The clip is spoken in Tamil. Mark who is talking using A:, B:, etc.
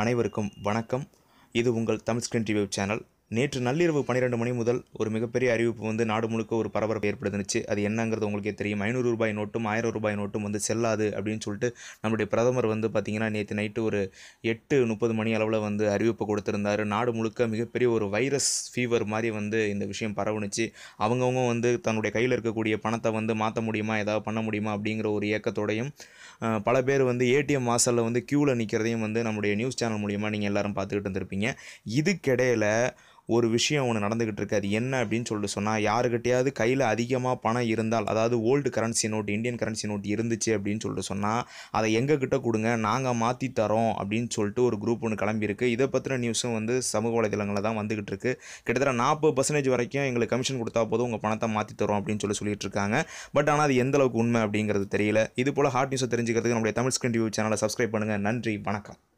A: அனைவருக்கும் வணக்கம் இது உங்கள் தமிழ் ஸ்கிரீன் டிவி சேனல் நேற்று நள்ளிரவு பன்னிரெண்டு மணி முதல் ஒரு மிகப்பெரிய அறிவிப்பு வந்து நாடு முழுக்க ஒரு பரபரப்பு ஏற்படுத்துனுச்சு அது என்னங்கிறது உங்களுக்கே தெரியும் ஐநூறு ரூபாய் நோட்டும் ஆயிரம் ரூபாய் நோட்டும் வந்து செல்லாது அப்படின்னு சொல்லிட்டு நம்முடைய பிரதமர் வந்து பார்த்திங்கன்னா நேற்று நைட்டு ஒரு எட்டு முப்பது மணி அளவில் வந்து அறிவிப்பு கொடுத்துருந்தார் நாடு முழுக்க மிகப்பெரிய ஒரு வைரஸ் ஃபீவர் மாதிரி வந்து இந்த விஷயம் பரவுனுச்சு அவங்கவுங்க வந்து தன்னுடைய கையில் இருக்கக்கூடிய பணத்தை வந்து மாற்ற முடியுமா ஏதாவது பண்ண முடியுமா அப்படிங்கிற ஒரு இயக்கத்தோடையும் பல பேர் வந்து ஏடிஎம் வாசலில் வந்து க்யூவில் நிற்கிறதையும் வந்து நம்முடைய நியூஸ் சேனல் மூலியமாக நீங்கள் எல்லோரும் பார்த்துக்கிட்டு இருந்திருப்பீங்க இதுக்கிடையில் ஒரு விஷயம் ஒன்று நடந்துக்கிட்டு இருக்காது என்ன அப்படின்னு சொல்லிட்டு சொன்னால் யாருக்கிட்டையாவது கையில் அதிகமாக பணம் இருந்தால் அதாவது old currency note Indian currency note இருந்துச்சு அப்படின்னு சொல்லிட்டு சொன்னால் அதை கிட்டே கொடுங்க நாங்கள் மாற்றி தரோம் அப்படின்னு சொல்லிட்டு ஒரு குரூப் ஒன்று கிளம்பியிருக்கு இதை பற்றின நியூஸும் வந்து சமூக வலைதளங்களில் தான் வந்துக்கிட்டு இருக்குது கிட்டத்தட்ட நாற்பது பர்சன்டேஜ் வரைக்கும் எங்களுக்கு கமிஷன் கொடுத்தா போதும் உங்கள் பணத்தை மாற்றி தரும் அப்படின்னு சொல்லி சொல்லிட்டு இருக்காங்க பட் ஆனால் அது எந்தளவுக்கு உண்மை அப்படிங்கிறது தெரியல இது போல் ஹார்ட் நியூஸை தெரிஞ்சுக்கிறதுக்கு நம்மளுடைய தமிழ் ஸ்கிரீன் டிவி சேனலை சப்ஸ்கிரைப் பண்ணுங்கள் நன்றி வணக்கம்